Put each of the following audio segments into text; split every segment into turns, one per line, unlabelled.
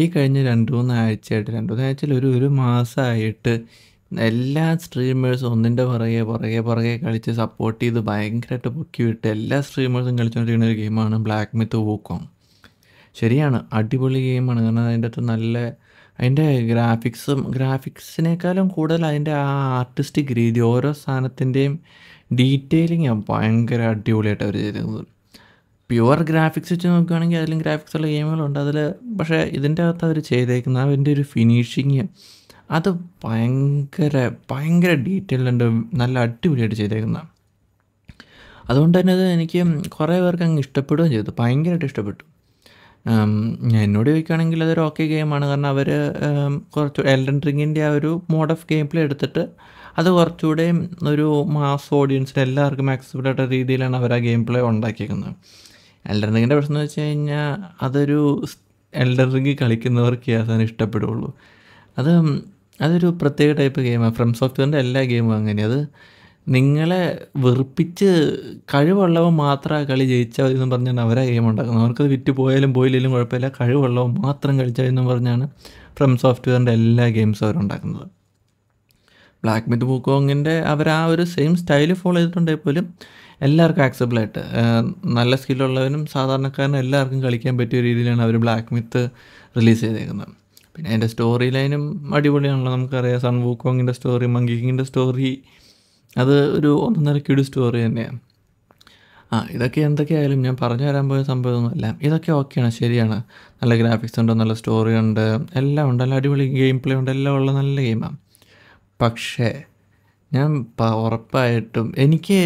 ഈ കഴിഞ്ഞ രണ്ട് മൂന്നാഴ്ചയായിട്ട് രണ്ട് മൂന്നാഴ്ചയിൽ ഒരു ഒരു മാസമായിട്ട് എല്ലാ സ്ട്രീമേഴ്സും ഒന്നിൻ്റെ പുറകെ പുറകെ പുറകെ കളിച്ച് സപ്പോർട്ട് ചെയ്ത് ഭയങ്കരമായിട്ട് പൊക്കി വിട്ട് എല്ലാ സ്ട്രീമേഴ്സും കളിച്ചുകൊണ്ടിരിക്കുന്ന ഒരു ഗെയിമാണ് ബ്ലാക്ക് മിത്ത് വൂക്കോങ് ശരിയാണ് അടിപൊളി ഗെയിമാണ് കാരണം അതിൻ്റെ അകത്ത് നല്ല അതിൻ്റെ ഗ്രാഫിക്സും ഗ്രാഫിക്സിനേക്കാളും കൂടുതൽ അതിൻ്റെ ആ ആർട്ടിസ്റ്റിക് രീതി ഓരോ സാധനത്തിൻ്റെയും ഡീറ്റെയിലിങ് ഭയങ്കര അടിപൊളിയായിട്ട് അവർ ചെയ്തിരുന്നത് പ്യുവർ ഗ്രാഫിക്സ് വെച്ച് നോക്കുകയാണെങ്കിൽ അതിലും ഗ്രാഫിക്സ് ഉള്ള ഗെയിമുകളുണ്ട് അതിൽ പക്ഷേ ഇതിൻ്റെ അകത്ത് അവർ ചെയ്തേക്കുന്ന അതിൻ്റെ ഒരു ഫിനിഷിങ് അത് ഭയങ്കര ഭയങ്കര ഡീറ്റെയിൽ ഉണ്ട് നല്ല അടിപൊളിയായിട്ട് ചെയ്തേക്കുന്ന അതുകൊണ്ട് തന്നെ അത് എനിക്ക് കുറേ പേർക്ക് അങ്ങ് ഇഷ്ടപ്പെടുകയും ചെയ്തു ഭയങ്കരമായിട്ട് ഇഷ്ടപ്പെട്ടു എന്നോട് ചോദിക്കുകയാണെങ്കിൽ അതൊരു ഓക്കെ ഗെയിമാണ് കാരണം അവർ കുറച്ച് എൽഡൻ റിങ്ങിൻ്റെ ആ ഒരു മോഡ് ഓഫ് ഗെയിം പ്ലേ എടുത്തിട്ട് അത് കുറച്ചുകൂടെയും ഒരു മാസ് ഓഡിയൻസിൽ എല്ലാവർക്കും ആക്സസിബിൾ ആയിട്ട രീതിയിലാണ് അവർ ആ ഗെയിം പ്ലേ ഉണ്ടാക്കിയിരിക്കുന്നത് എൽഡർ റിങ്ങിൻ്റെ പ്രശ്നം എന്ന് വെച്ച് കഴിഞ്ഞാൽ അതൊരു എൽഡർ റിങ് കളിക്കുന്നവർക്കേ അതാണ് ഇഷ്ടപ്പെടുകയുള്ളൂ അത് അതൊരു പ്രത്യേക ടൈപ്പ് ഗെയിമാണ് ഫ്രം സോഫ്റ്റ്വെയറിൻ്റെ എല്ലാ ഗെയിമും അങ്ങനെ അത് നിങ്ങളെ വെറുപ്പിച്ച് കഴിവുള്ളവൻ മാത്രം കളി ജയിച്ചാൽ മതി എന്ന് പറഞ്ഞാണ് അവരാ ഗെയിം ഉണ്ടാക്കുന്നത് അവർക്കത് വിറ്റ് പോയാലും പോയില്ലെങ്കിലും കുഴപ്പമില്ല കഴിവുള്ളവൻ മാത്രം കളിച്ചാൽ എന്ന് പറഞ്ഞാണ് ഫ്രം സോഫ്റ്റ്വെയറിൻ്റെ എല്ലാ ഗെയിംസും അവരുണ്ടാക്കുന്നത് ബ്ലാക്ക് മിറ്റ് ബുക്കോങ്ങിൻ്റെ അവർ ആ ഒരു സെയിം സ്റ്റൈൽ ഫോളോ ചെയ്തിട്ടുണ്ടെങ്കിൽ പോലും എല്ലാവർക്കും ആക്സബിൾ ആയിട്ട് നല്ല സ്കില്ലുള്ളവനും സാധാരണക്കാരനും എല്ലാവർക്കും കളിക്കാൻ പറ്റിയ രീതിയിലാണ് അവർ ബ്ലാക്ക് മിത്ത് റിലീസ് ചെയ്തേക്കുന്നത് പിന്നെ അതിൻ്റെ സ്റ്റോറി ലൈനും അടിപൊളിയാണല്ലോ നമുക്കറിയാം സൺ വൂക്കോങ്ങിൻ്റെ സ്റ്റോറി മങ്കിങ്ങിൻ്റെ സ്റ്റോറി അത് ഒരു ഒന്നൊന്നര കിഡ് സ്റ്റോറി തന്നെയാണ് ആ ഇതൊക്കെ എന്തൊക്കെയായാലും ഞാൻ പറഞ്ഞു തരാൻ പോയ സംഭവമൊന്നുമല്ല ഇതൊക്കെ ഓക്കെയാണ് ശരിയാണ് നല്ല ഗ്രാഫിക്സ് ഉണ്ട് നല്ല സ്റ്റോറി ഉണ്ട് എല്ലാം ഉണ്ട് നല്ല അടിപൊളി ഗെയിം പ്ലേ ഉണ്ട് എല്ലാം ഉള്ള നല്ല ഗെയിമാണ് പക്ഷേ ഞാൻ ഉറപ്പായിട്ടും എനിക്ക്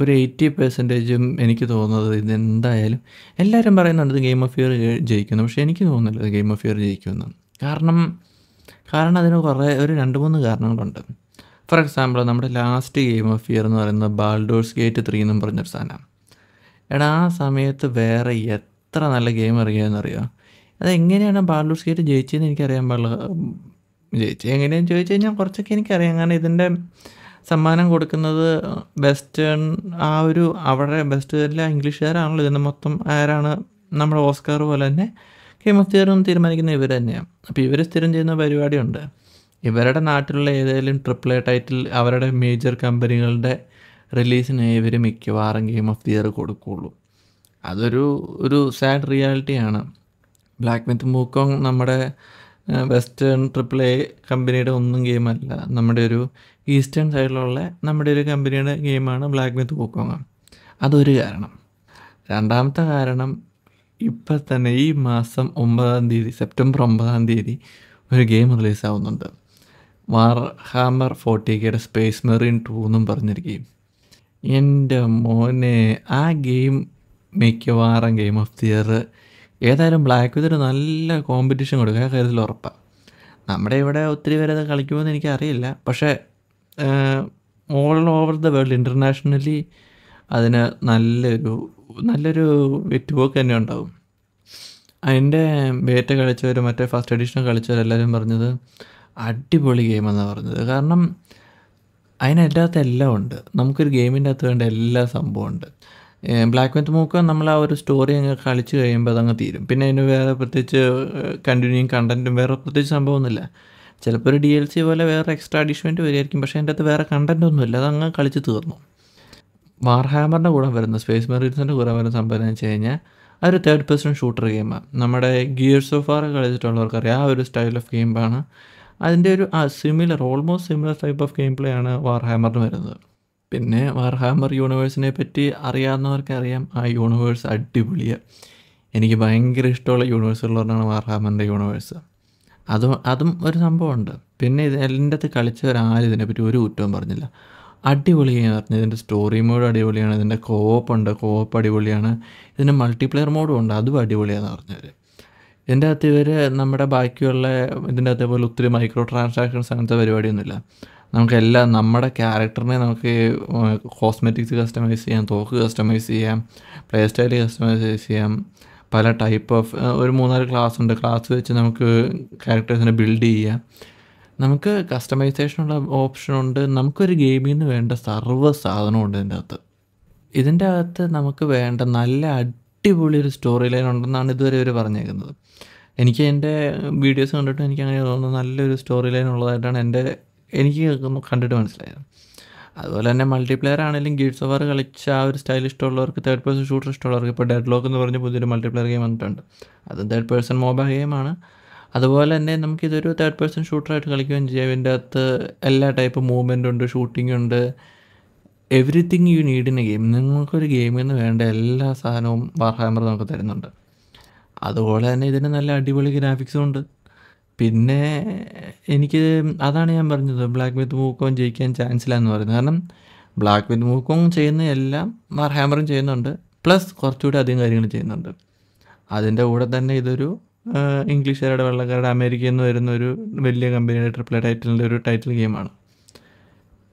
ഒരു എയ്റ്റി പെർസെൻറ്റേജും എനിക്ക് തോന്നുന്നത് ഇത് എന്തായാലും എല്ലാവരും പറയുന്നുണ്ട് ഇത് ഗെയിം ഓഫ് ഇയർ ജയിക്കുന്നു പക്ഷേ എനിക്ക് തോന്നുന്നില്ല ഇത് ഗെയിം ഓഫ് ഇയർ ജയിക്കുമെന്ന് കാരണം കാരണം അതിന് കുറേ ഒരു രണ്ട് മൂന്ന് കാരണങ്ങളുണ്ട് ഫോർ എക്സാമ്പിൾ നമ്മുടെ ലാസ്റ്റ് ഗെയിം ഓഫ് ഇയർ എന്ന് പറയുന്നത് ബാൾഡോഴ്സ് ഗേറ്റ് ത്രീ എന്നും പറഞ്ഞൊരു സാധനമാണ് എടാ ആ സമയത്ത് വേറെ എത്ര നല്ല ഗെയിം അറിയാമെന്നറിയോ അതെങ്ങനെയാണ് ബാൾഡോഴ്സ് ഗേറ്റ് ജയിച്ചതെന്ന് എനിക്കറിയാൻ പാടില്ല ജയിച്ചത് എങ്ങനെയാണെന്ന് ചോദിച്ചു കഴിഞ്ഞാൽ കുറച്ചൊക്കെ എനിക്കറിയാം കാരണം ഇതിൻ്റെ സമ്മാനം കൊടുക്കുന്നത് വെസ്റ്റേൺ ആ ഒരു അവരുടെ വെസ്റ്റേണിലെ ഇംഗ്ലീഷുകാരാണല്ലോ ഇതിൻ്റെ മൊത്തം ആരാണ് നമ്മുടെ ഓസ്കാർ പോലെ തന്നെ ഗെയിം ഓഫ് തിയറും തീരുമാനിക്കുന്ന ഇവർ തന്നെയാണ് അപ്പോൾ ഇവർ സ്ഥിരം ചെയ്യുന്ന പരിപാടിയുണ്ട് ഇവരുടെ നാട്ടിലുള്ള ഏതെങ്കിലും ട്രിപ്പിൾ എ ടൈറ്റിൽ അവരുടെ മേജർ കമ്പനികളുടെ റിലീസിന് ഇവർ മിക്കവാറും ഗെയിം ഓഫ് തിയർ കൊടുക്കുകയുള്ളൂ അതൊരു ഒരു സാഡ് റിയാലിറ്റിയാണ് ബ്ലാക്ക് വിത്ത് മൂക്കോങ് നമ്മുടെ വെസ്റ്റേൺ ട്രിപ്പിൾ എ കമ്പനിയുടെ ഒന്നും ഗെയിമല്ല നമ്മുടെ ഒരു ഈസ്റ്റേൺ സൈഡിലുള്ള നമ്മുടെ ഒരു കമ്പനിയുടെ ഗെയിമാണ് ബ്ലാക്ക് മിത്ത് പോക്കോങ് അതൊരു കാരണം രണ്ടാമത്തെ കാരണം ഇപ്പം തന്നെ ഈ മാസം ഒമ്പതാം തീയതി സെപ്റ്റംബർ ഒമ്പതാം തീയതി ഒരു ഗെയിം റിലീസ് ആവുന്നുണ്ട് വാർ ഹാമർ ഫോർട്ടി കെയുടെ സ്പേസ് മെറിൻ ടൂ എന്നും പറഞ്ഞിരിക്കുകയും എൻ്റെ മോനെ ആ ഗെയിം മിക്കവാറും ഗെയിം ഓഫ് ദി ഇയർ ഏതായാലും ബ്ലാക്ക് വിതിന് നല്ല കോമ്പറ്റീഷൻ കൊടുക്കുക കാര്യത്തിൽ ഉറപ്പാണ് നമ്മുടെ ഇവിടെ ഒത്തിരി പേര് അത് കളിക്കുമെന്ന് എനിക്കറിയില്ല പക്ഷേ all over the world internationally അതിന് നല്ലൊരു നല്ലൊരു വിറ്റുപോക്ക് തന്നെ ഉണ്ടാവും അതിൻ്റെ ബേറ്റ കളിച്ചവർ മറ്റേ ഫസ്റ്റ് എഡിഷൻ കളിച്ചവരെല്ലാവരും പറഞ്ഞത് അടിപൊളി ഗെയിമെന്നാണ് പറഞ്ഞത് കാരണം അതിനകത്ത് എല്ലാം ഉണ്ട് നമുക്കൊരു ഗെയിമിൻ്റെ അകത്ത് വേണ്ട എല്ലാ സംഭവമുണ്ട് ബ്ലാക്ക് വിത്ത് മൂക്ക് നമ്മൾ ആ ഒരു സ്റ്റോറി അങ്ങ് കളിച്ച് കഴിയുമ്പോൾ അതങ്ങ് തീരും പിന്നെ അതിന് വേറെ പ്രത്യേകിച്ച് കണ്ടിന്യൂയിങ് കണ്ടൻറ്റും വേറെ പ്രത്യേകിച്ച് സംഭവമൊന്നുമില്ല ചിലപ്പോൾ ഒരു ഡി എൽ സി പോലെ വേറെ എക്സ്ട്രാ അഡീഷ്മെൻറ്റ് വരുമായിരിക്കും പക്ഷേ അതിൻ്റെ അകത്ത് വേറെ കണ്ടൻറ് ഒന്നുമില്ല അതങ്ങ് കളിച്ച് തീർന്നു വാർഹാമറിൻ്റെ കൂടെ വരുന്ന സ്പേസ് മെറീൻസിൻ്റെ കൂടെ വരുന്ന സംഭവം എന്ന് വെച്ച് കഴിഞ്ഞാൽ ഒരു തേർഡ് പേഴ്സൺ ഷൂട്ടർ ഗെയിമാണ് നമ്മുടെ ഗിയേഴ്സ് ഓഫ് ആർ കളിച്ചിട്ടുള്ളവർക്കറിയാം ആ ഒരു സ്റ്റൈൽ ഓഫ് ഗെയിമാണ് അതിൻ്റെ ഒരു similar almost similar type of game play ആണ് വാർ ഹാമറിന് വരുന്നത് പിന്നെ വാർഹാമർ യൂണിവേഴ്സിനെ പറ്റി അറിയാവുന്നവർക്കറിയാം ആ യൂണിവേഴ്സ് അടിപൊളിയാണ് എനിക്ക് ഭയങ്കര ഇഷ്ടമുള്ള യൂണിവേഴ്സുകൾ പറഞ്ഞാണ് വാർഹാമറിൻ്റെ യൂണിവേഴ്സ് അതും അതും ഒരു സംഭവമുണ്ട് പിന്നെ ഇത് എൻ്റെ അകത്ത് കളിച്ച ഒരാൾ ഇതിനെപ്പറ്റി ഒരു കുറ്റവും പറഞ്ഞില്ല അടിപൊളിയാണ് പറഞ്ഞു ഇതിൻ്റെ സ്റ്റോറി മോഡ് അടിപൊളിയാണ് ഇതിൻ്റെ കോപ്പ് ഉണ്ട് കോപ്പ് അടിപൊളിയാണ് ഇതിൻ്റെ മൾട്ടിപ്ലെയർ മോഡും ഉണ്ട് അതും അടിപൊളിയാണെന്ന് പറഞ്ഞവർ എൻ്റെ അകത്ത് ഇവർ നമ്മുടെ ബാക്കിയുള്ള ഇതിൻ്റെ അതേപോലെ ഒത്തിരി മൈക്രോ ട്രാൻസാക്ഷൻസ് അങ്ങനത്തെ പരിപാടിയൊന്നുമില്ല നമുക്കെല്ലാം നമ്മുടെ ക്യാരക്ടറിനെ നമുക്ക് കോസ്മെറ്റിക്സ് കസ്റ്റമൈസ് ചെയ്യാം തോക്ക് കസ്റ്റമൈസ് ചെയ്യാം പ്ലേ സ്റ്റൈൽ കസ്റ്റമൈസ് ചെയ്യാം പല ടൈപ്പ് ഓഫ് ഒരു മൂന്നാല് ക്ലാസ് ഉണ്ട് ക്ലാസ് വെച്ച് നമുക്ക് ക്യാരക്ടേഴ്സിനെ ബിൽഡ് ചെയ്യാം നമുക്ക് കസ്റ്റമൈസേഷനുള്ള ഓപ്ഷനുണ്ട് നമുക്കൊരു ഗെയിമിൽ നിന്ന് വേണ്ട സർവ്വ സാധനവും ഉണ്ട് ഇതിൻ്റെ അകത്ത് ഇതിൻ്റെ അകത്ത് നമുക്ക് വേണ്ട നല്ല അടിപൊളി ഒരു സ്റ്റോറി ലൈൻ ഉണ്ടെന്നാണ് ഇതുവരെ അവർ പറഞ്ഞേക്കുന്നത് എനിക്ക് എൻ്റെ വീഡിയോസ് കണ്ടിട്ട് എനിക്ക് അങ്ങനെ തോന്നുന്നു നല്ലൊരു സ്റ്റോറി ലൈൻ ഉള്ളതായിട്ടാണ് എൻ്റെ എനിക്ക് കണ്ടിട്ട് മനസ്സിലായത് അതുപോലെ തന്നെ മൾട്ടിപ്ലെയർ ആണെങ്കിലും ഗീഡ്സ് ഓവർ കളിച്ച ആ ഒരു സ്റ്റൈൽ ഇഷ്ടമുള്ളവർക്ക് തേർഡ് പേഴ്സൺ ഷൂട്ടർ ഇഷ്ടമുള്ളവർക്ക് ഇപ്പോൾ ഡെഡ് ലോക്ക് എന്ന് പറഞ്ഞ് പുതിയൊരു മൾട്ടിപ്ലെയർ ഗെയിം വന്നിട്ടുണ്ട് അത് തേർഡ് പേഴ്സൺ മൊബൈൽ ഗെയിമാണ് അതുപോലെ തന്നെ നമുക്കിതൊരു തേർഡ് പേഴ്സൺ ഷൂട്ടറായിട്ട് കളിക്കുകയും ചെയ്യാം ഇതിൻ്റെ അകത്ത് എല്ലാ ടൈപ്പ് മൂവ്മെൻ്റ് ഉണ്ട് ഷൂട്ടിംഗ് ഉണ്ട് everything you need in a game നിങ്ങൾക്കൊരു ഗെയിമിൽ നിന്ന് വേണ്ട എല്ലാ സാധനവും വാർ നമുക്ക് തരുന്നുണ്ട് അതുപോലെ തന്നെ ഇതിന് നല്ല അടിപൊളി ഗ്രാഫിക്സും ഉണ്ട് പിന്നെ എനിക്ക് അതാണ് ഞാൻ പറഞ്ഞത് ബ്ലാക്ക് വിത്ത് മൂക്കോം ജയിക്കാൻ ചാൻസ് ഇല്ല എന്ന് പറയുന്നത് കാരണം ബ്ലാക്ക് വിത്ത് മൂക്കോം ചെയ്യുന്ന എല്ലാം വാർ ചെയ്യുന്നുണ്ട് പ്ലസ് കുറച്ചുകൂടി അധികം കാര്യങ്ങൾ ചെയ്യുന്നുണ്ട് അതിൻ്റെ കൂടെ തന്നെ ഇതൊരു ഇംഗ്ലീഷുകാരുടെ വെള്ളക്കാരുടെ അമേരിക്കയിൽ നിന്ന് വരുന്ന ഒരു വലിയ കമ്പനിയുടെ ട്രിപ്പിൾ ടൈറ്റിലിൻ്റെ ഒരു ടൈറ്റിൽ ഗെയിമാണ്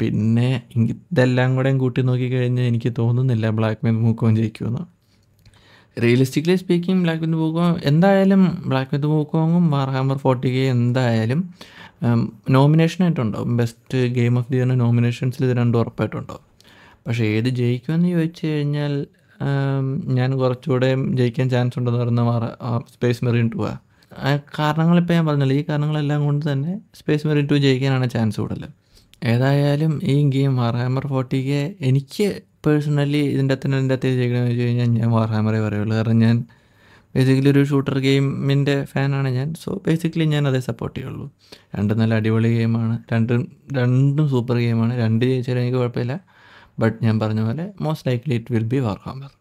പിന്നെ ഇതെല്ലാം കൂടെ കൂട്ടി നോക്കിക്കഴിഞ്ഞാൽ എനിക്ക് തോന്നുന്നില്ല ബ്ലാക്ക് മെത്ത് മൂക്കോം ജയിക്കുമെന്ന് റിയലിസ്റ്റിക്കലി സ്പീക്കിംഗ് ബ്ലാക്ക് മെത്ത് മൂക്കോം എന്തായാലും ബ്ലാക്ക് മെത്ത് മൂക്കോങ്ങും വാർ ഹാമർ ഫോർട്ടി കെ എന്തായാലും നോമിനേഷനായിട്ടുണ്ടാവും ബെസ്റ്റ് ഗെയിം ഓഫ് ദി ഇയറിന് നോമിനേഷൻസിൽ ഇത് രണ്ടും ഉറപ്പായിട്ടുണ്ടാവും പക്ഷേ ഏത് ജയിക്കുമെന്ന് ചോദിച്ചു കഴിഞ്ഞാൽ ഞാൻ കുറച്ചുകൂടെ ജയിക്കാൻ ചാൻസ് ഉണ്ടെന്ന് പറയുന്ന സ്പേസ് മെറിൻ ടു ആ കാരണങ്ങളിപ്പോൾ ഞാൻ പറഞ്ഞില്ല ഈ കാരണങ്ങളെല്ലാം കൊണ്ട് തന്നെ സ്പേസ് മെറിൻ ടു ജയിക്കാനാണ് ചാൻസ് കൂടുതൽ ഏതായാലും ഈ ഗെയിം വാർഹാമർ ഫോർട്ടി കെ എനിക്ക് പേഴ്സണലി ഇതിൻ്റെ അകത്ത് എൻ്റെ അകത്ത് ചെയ്യണമെന്ന് വെച്ച് കഴിഞ്ഞാൽ ഞാൻ വാർഹാമറേ പറയുള്ളൂ കാരണം ഞാൻ ബേസിക്കലി ഒരു ഷൂട്ടർ ഗെയിമിൻ്റെ ഫാനാണ് ഞാൻ സോ ബേസിക്കലി ഞാൻ അതേ സപ്പോർട്ട് ചെയ്യുള്ളൂ രണ്ടും നല്ല അടിപൊളി ഗെയിമാണ് രണ്ടും രണ്ടും സൂപ്പർ ഗെയിമാണ് രണ്ട് ജയിച്ചാലും എനിക്ക് കുഴപ്പമില്ല ബട്ട് ഞാൻ പറഞ്ഞ പോലെ most likely it will be Warhammer